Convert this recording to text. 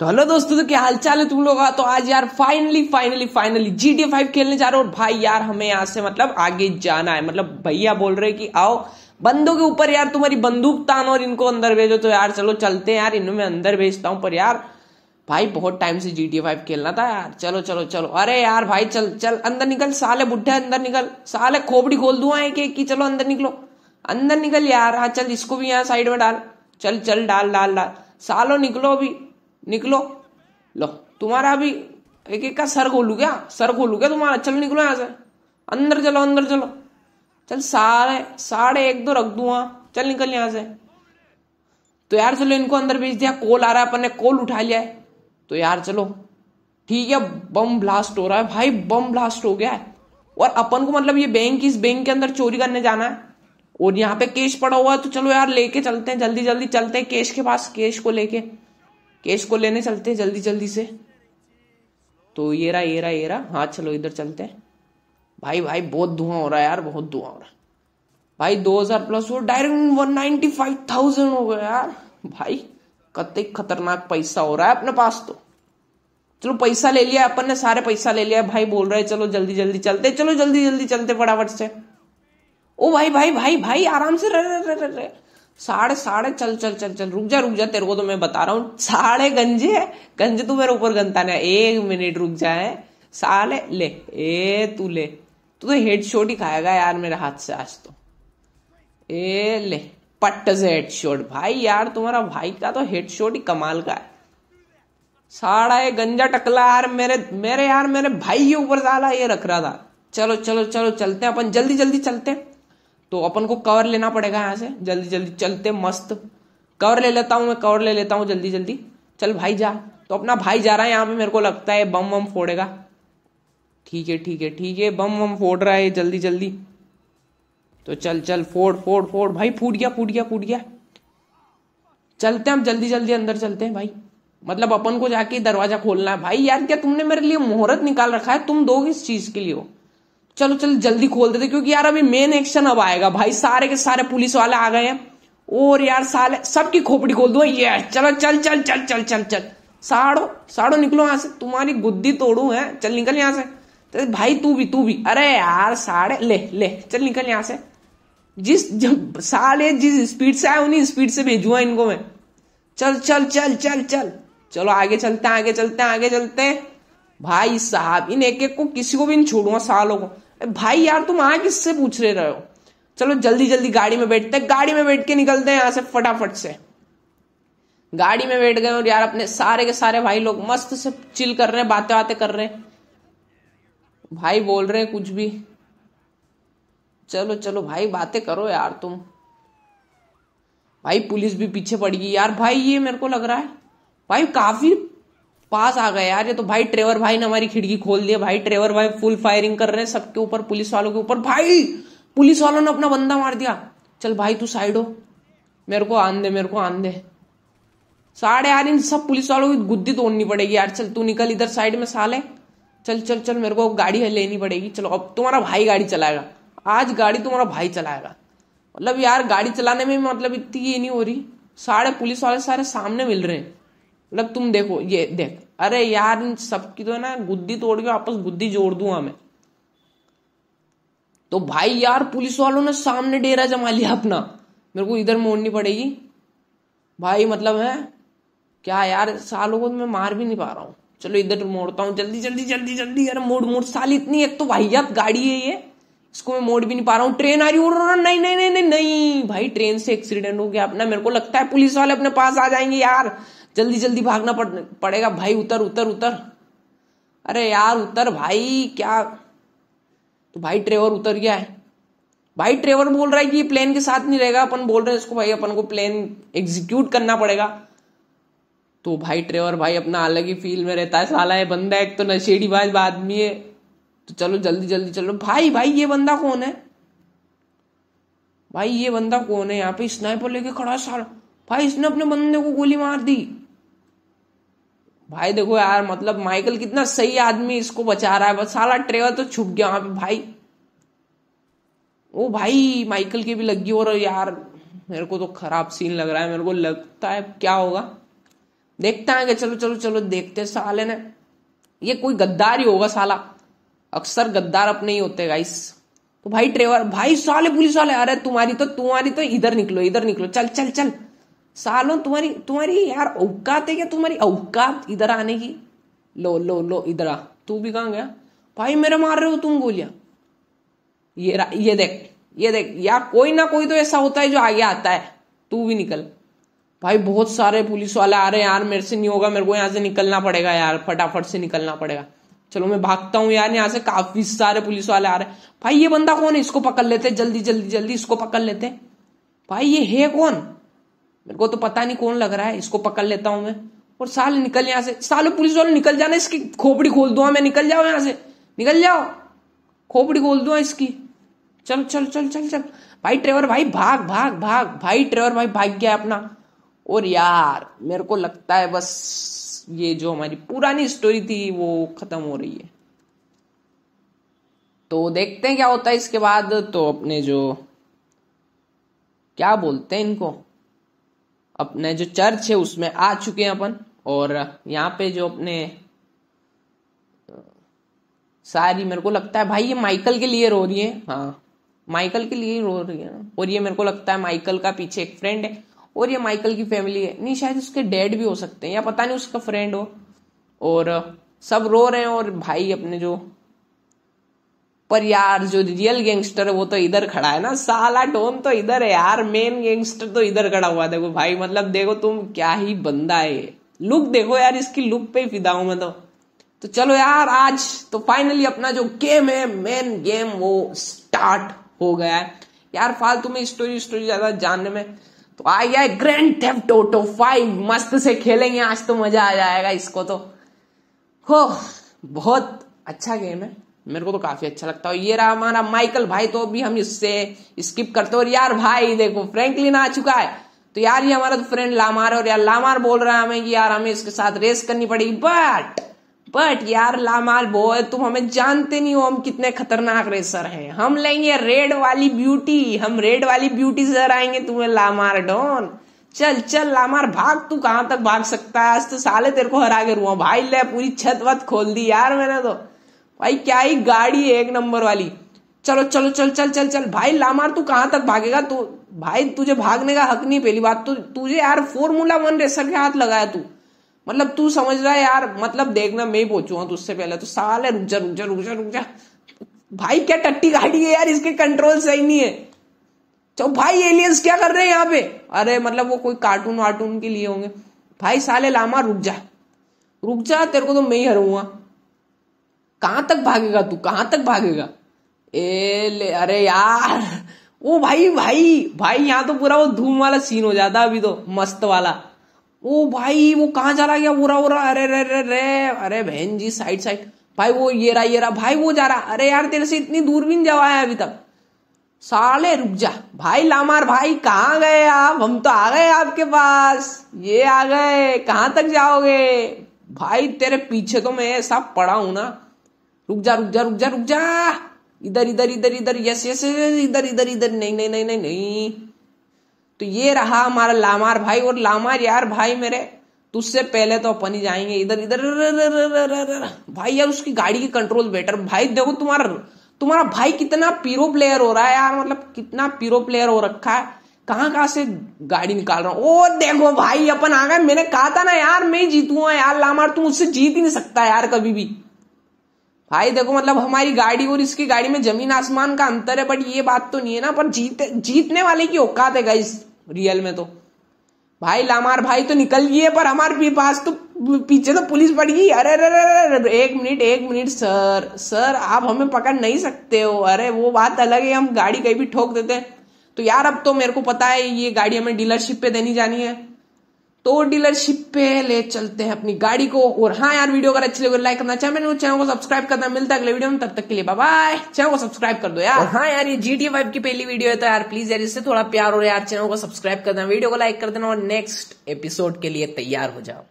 तो हेलो दोस्तों तो क्या हालचाल है तुम लोग तो आज यार finally finally finally G D five खेलने जा रहे हो और भाई यार हमें यहाँ से मतलब आगे जाना है मतलब भैया बोल रहे कि आओ बंदों के ऊपर यार तुम्हारी बंदूक तान और इनको अंदर भेजो तो यार चलो चलते हैं यार इन्हें मैं अंदर भेजता हूँ पर यार भाई बहुत टाइम से जी टी फाइव खेलना था यार चलो चलो चलो अरे यार भाई चल चल अंदर निकल साले बुढ़े अंदर निकल साले खोपड़ी खोल दूंगा एक एक की चलो अंदर निकलो अंदर निकल यार हाँ चल इसको भी यहाँ साइड में डाल चल चल डाल डाल डाल सालो निकलो अभी निकलो लो तुम्हारा अभी एक एक का सर गोलू क्या सर गोलू क्या तुम्हारा चलो निकलो यहां से अंदर चलो अंदर चलो चल सारे साढ़े एक दो रख दू हाँ। चल निकल यहां से तो यार चलो इनको अंदर भेज दिया कॉल आ रहा है अपन ने कॉल उठा लिया है तो यार चलो ठीक है बम ब्लास्ट हो रहा है भाई बम ब्लास्ट हो गया है और अपन को मतलब ये बैंक इस बैंक के अंदर चोरी करने जाना है और यहाँ पे कैश पड़ा हुआ है तो चलो यार लेके चलते हैं जल्दी जल्दी चलते हैं कैश के पास कैश को लेके कैश को लेने चलते हैं जल्दी जल्दी से तो ये रहा ये रहा ये रहा हाँ चलो इधर चलते हैं भाई भाई बहुत धुआं हो रहा है यार बहुत धुआं हो रहा है भाई 2000 प्लस वो डायरेक्ट 195000 हो गया यार भाई कत खतरनाक पैसा हो रहा है अपने पास तो चलो पैसा ले लिया अपन ने सारे पैसा ले लिया भाई बोल रहे चलो जल्दी जल्दी चलते चलो जल्दी जल्दी चलते फटाफट से ओ भाई भाई भाई भाई आराम से रह रह रह रह साढ़े साढ़े चल चल चल चल रुक जा रुक जा तेरे को तो मैं बता रहा हूँ साढ़े गंजे है गंजे तू मेरे ऊपर गंता ना एक मिनट रुक जाए साले ले ए तू ले तू तो हेड शॉट ही खाएगा यार मेरे हाथ से आज तो ए ले पट्ट से हेड शॉट भाई यार तुम्हारा भाई का तो हेड शॉट ही कमाल का है साढ़ा ये गंजा टकला यार मेरे मेरे यार मेरे भाई के ऊपर साला ये रख रहा था चलो चलो चलो चलते हैं अपन जल्दी जल्दी चलते हैं तो अपन को कवर लेना पड़ेगा यहाँ से जल्दी जल्दी चलते मस्त कवर ले लेता हूँ मैं कवर ले लेता हूँ जल्दी जल्दी चल भाई जा तो अपना भाई जा रहा है यहाँ पे मेरे को लगता है बम वम फोड़ेगा ठीक है ठीक है ठीक है बम वम फोड़ रहा है जल्दी जल्दी तो चल चल फोड़ फोड़ फोड़ भाई फूट गया फूट गया फूट गया चलते हम जल्दी जल्दी अंदर चलते हैं भाई मतलब अपन को जाके दरवाजा खोलना है भाई यार क्या तुमने मेरे लिए मुहूर्त निकाल रखा है तुम दोगे इस चीज के लिए हो चलो चलो जल्दी खोल देते क्योंकि यार अभी मेन एक्शन अब आएगा भाई सारे के सारे पुलिस वाले आ गए हैं और यार साले सबकी खोपड़ी खोल दूंगा ये चलो चल चल चल चल चल चल साड़ो साड़ो निकलो यहां से तुम्हारी गुद्दी तोड़ू है चल निकल यहां से तो भाई तू भी तू भी अरे यार साड़े ले ले चल निकल यहां से जिस जब साले जिस स्पीड से आए उन्हीं स्पीड से भेजूंगा हाँ, इनको मैं चल चल चल चल चल चलो आगे चलते हैं आगे चलते हैं आगे चलते हैं भाई साहब इन एक एक को किसी को भी नहीं छोड़ूंगा सालों को भाई यार तुम आ किससे पूछ रहे हो चलो जल्दी जल्दी गाड़ी में बैठते हैं गाड़ी में बैठ के निकलते हैं यहां से फटाफट से गाड़ी में बैठ गए और यार अपने सारे के सारे भाई लोग मस्त से चिल कर रहे हैं बातें बातें कर रहे हैं भाई बोल रहे हैं कुछ भी चलो चलो भाई बातें करो यार तुम भाई पुलिस भी पीछे पड़ गई यार भाई ये मेरे को लग रहा है भाई काफी पास आ गए यार ये तो भाई ट्रेवर भाई ने हमारी खिड़की खोल दिया भाई ट्रेवर भाई फुल फायरिंग कर रहे हैं सबके ऊपर पुलिस वालों के ऊपर भाई पुलिस वालों ने अपना बंदा मार दिया चल भाई तू साइड हो मेरे को आन दे मेरे को आन दे साढ़े यार इन सब पुलिस वालों की गुद्दी तोड़नी पड़ेगी यार चल तू निकल इधर साइड में साले चल चल चल मेरे को गाड़ी है लेनी पड़ेगी चलो अब तुम्हारा भाई गाड़ी चलाएगा आज गाड़ी तुम्हारा भाई चलाएगा मतलब यार गाड़ी चलाने में मतलब इतनी ये नहीं हो रही सारे पुलिस वाले सारे सामने मिल रहे हैं मतलब तुम देखो ये देख अरे यार इन सबकी तो ना गुद्दी तोड़ के वापस गुद्दी जोड़ दूंगा मैं तो भाई यार पुलिस वालों ने सामने डेरा जमा लिया अपना मेरे को इधर मोड़नी पड़ेगी भाई मतलब है क्या यार सालों को तो मैं मार भी नहीं पा रहा हूँ चलो इधर मोड़ता हूँ जल्दी जल्दी जल्दी जल्दी यार मोड़ मोड़ साल इतनी एक तो यार गाड़ी है ये इसको मैं मोड़ भी नहीं पा रहा हूँ ट्रेन आ रही हूँ नहीं नहीं नहीं नहीं नहीं भाई ट्रेन से एक्सीडेंट हो गया अपना मेरे को लगता है पुलिस वाले अपने पास आ जाएंगे यार जल्दी जल्दी भागना पड़ पड़ेगा भाई उतर उतर उतर अरे यार उतर भाई क्या तो भाई ट्रेवर उतर गया है भाई ट्रेवर बोल रहा है कि ये प्लेन के साथ नहीं रहेगा अपन बोल रहे हैं इसको भाई अपन को प्लेन एग्जीक्यूट करना पड़ेगा तो भाई ट्रेवर भाई अपना अलग ही फील में रहता है साला है बंदा एक तो बाज आदमी है तो चलो जल्दी जल्दी चलो भाई भाई ये बंदा कौन है भाई ये बंदा कौन है यहाँ पे स्नाइपर लेके खड़ा सारा भाई इसने अपने बंदे को गोली मार दी भाई देखो यार मतलब माइकल कितना सही आदमी इसको बचा रहा है बस साला ट्रेवर तो छुप गया वहां पे भाई ओ भाई माइकल की भी लगी और यार मेरे को तो खराब सीन लग रहा है मेरे को लगता है क्या होगा देखते हैं कि चलो चलो चलो देखते साले ने ये कोई गद्दार ही होगा साला अक्सर गद्दार अपने ही होते गाइस तो भाई ट्रेवर भाई साले पुलिस वाले अरे तुम्हारी तो तुम्हारी तो इधर निकलो इधर निकलो चल चल चल सालों तुम्हारी तुम्हारी यार औकात है क्या तुम्हारी औकात इधर आने की लो लो लो इधर आ तू भी कहाँ गया भाई मेरे मार रहे हो तुम गोलियां ये ये देख ये देख यार कोई ना कोई तो ऐसा होता है जो आगे आता है तू भी निकल भाई बहुत सारे पुलिस वाले आ रहे हैं यार मेरे से नहीं होगा मेरे को यहाँ से निकलना पड़ेगा यार फटाफट से निकलना पड़ेगा चलो मैं भागता हूँ यार यहाँ से काफी सारे पुलिस वाले आ रहे हैं भाई ये बंदा कौन है इसको पकड़ लेते जल्दी जल्दी जल्दी इसको पकड़ लेते भाई ये है कौन मेरे को तो पता नहीं कौन लग रहा है इसको पकड़ लेता हूं मैं और साल निकल यहाँ से सालो पुलिस वालों निकल जाना इसकी खोपड़ी खोल दूंगा हाँ, मैं निकल जाओ यहां से निकल जाओ खोपड़ी खोल दूंगा हाँ, इसकी चल चल चल चल चल भाई ट्रेवर भाई भाग भाग भाग भाई ट्रेवर भाई भाग गया अपना और यार मेरे को लगता है बस ये जो हमारी पुरानी स्टोरी थी वो खत्म हो रही है तो देखते हैं क्या होता है इसके बाद तो अपने जो क्या बोलते हैं इनको अपने जो चर्च है उसमें आ चुके हैं अपन और यहाँ पे जो अपने सारी मेरे को लगता है भाई ये माइकल के लिए रो रही है हाँ माइकल के लिए रो रही है और ये मेरे को लगता है माइकल का पीछे एक फ्रेंड है और ये माइकल की फैमिली है नहीं शायद उसके डैड भी हो सकते हैं या पता नहीं उसका फ्रेंड हो और सब रो रहे हैं और भाई अपने जो पर यार जो रियल गैंगस्टर है वो तो इधर खड़ा है ना साला डोन तो इधर है यार मेन गैंगस्टर तो इधर खड़ा हुआ देखो भाई मतलब देखो तुम क्या ही बंदा है लुक देखो यार इसकी लुक पे ही फिदा हूं मैं तो तो चलो यार आज तो फाइनली अपना जो गेम है मेन गेम वो स्टार्ट हो गया है यार फालतू में स्टोरी स्टोरी ज्यादा जानने में तो आ गया है ग्रैंड थेफ्ट ऑटो फाइव मस्त से खेलेंगे आज तो मजा आ जाएगा इसको तो हो बहुत अच्छा गेम है मेरे को तो काफी अच्छा लगता है ये रहा हमारा माइकल भाई तो अभी हम इससे स्किप करते हो और यार भाई देखो फ्रैंकलिन आ चुका है तो यार ये हमारा तो फ्रेंड लामार और यार लामार बोल रहा है हमें कि यार हमें इसके साथ रेस करनी पड़ेगी बट बट यार लामार बोल तुम हमें जानते नहीं हो हम कितने खतरनाक रेसर हैं हम लेंगे रेड वाली ब्यूटी हम रेड वाली ब्यूटी से आएंगे तुम्हें लामार डॉन चल चल लामार भाग तू कहां तक भाग सकता है आज तो साले तेरे को हरा के रुआ भाई ले पूरी छत वत खोल दी यार मैंने तो भाई क्या ही गाड़ी है एक नंबर वाली चलो चलो चल चल चल चल भाई लामार तू कहां तक भागेगा तू भाई तुझे भागने का हक नहीं पहली बात तो तुझे यार फॉर्मूला वन रेसर के हाथ लगाया तू मतलब तू समझ रहा है यार मतलब देखना मैं ही पहुंचूंगा हाँ तुझसे पहले तो साले रुक जा रुक जा रुक जा रुक जा भाई क्या टट्टी गाड़ी है यार इसके कंट्रोल सही नहीं है तो भाई एलियंस क्या कर रहे हैं यहाँ पे अरे मतलब वो कोई कार्टून वार्टून के लिए होंगे भाई साले लामा रुक जा रुक जा तेरे को तो मैं ही हरूंगा कहां तक भागेगा तू कहां तक भागेगा ए ले अरे यार ओ भाई भाई भाई यहाँ तो पूरा वो धूम वाला सीन हो जाता अभी तो मस्त वाला ओ भाई वो कहाँ चला गया बुरा बुरा अरे रे रे रे अरे बहन जी साइड साइड भाई वो ये रहा ये रहा भाई वो जा रहा अरे यार तेरे से इतनी दूर भी नहीं जाए अभी तक साले रुक जा भाई लामार भाई कहाँ गए आप हम तो आ गए आपके पास ये आ गए कहाँ तक जाओगे भाई तेरे पीछे तो मैं ऐसा पड़ा हूं ना रुक जा रुक जा रुक जा रुक जा इधर इधर इधर इधर यस यस इधर इधर इधर नहीं नहीं नहीं नहीं नहीं तो ये रहा हमारा लामार भाई और लामार यार भाई मेरे तुझसे तो पहले तो अपन ही जाएंगे इधर इधर भाई यार उसकी गाड़ी की कंट्रोल बेटर भाई देखो तुम्हारा तुम्हारा भाई कितना पीरो प्लेयर हो रहा है यार मतलब कितना पीरो प्लेयर हो रखा है कहाँ कहाँ से गाड़ी निकाल रहा हूँ ओ देखो भाई अपन आ गए मैंने कहा था ना यार मैं जीतूंगा यार लामार तुम मुझसे जीत ही नहीं सकता यार कभी भी भाई देखो मतलब हमारी गाड़ी और इसकी गाड़ी में जमीन आसमान का अंतर है बट ये बात तो नहीं है ना पर जीत जीतने वाले की औकात है गाइस रियल में तो भाई लामार भाई तो निकल गई है पर हमारे पास तो पीछे तो पुलिस पड़ गई अरे अरे अरे एक मिनट एक मिनट सर सर आप हमें पकड़ नहीं सकते हो अरे वो बात अलग है हम गाड़ी कहीं भी ठोक देते हैं तो यार अब तो मेरे को पता है ये गाड़ी हमें डीलरशिप पे देनी जानी है तो डीलरशिप पे ले चलते हैं अपनी गाड़ी को और हाँ यार वीडियो अगर अच्छी लगे लाइक तो करना चैनल चैनल को सब्सक्राइब करना मिलता है अगले वीडियो में तब तक के लिए बाय चैनल को सब्सक्राइब कर दो यार हाँ यार ये जीटी फाइव की पहली वीडियो है तो यार प्लीज यार इससे थोड़ा प्यार हो यार चैनल को सब्सक्राइब कर देना वीडियो को लाइक कर देना और नेक्स्ट एपिसोड के लिए तैयार हो जाओ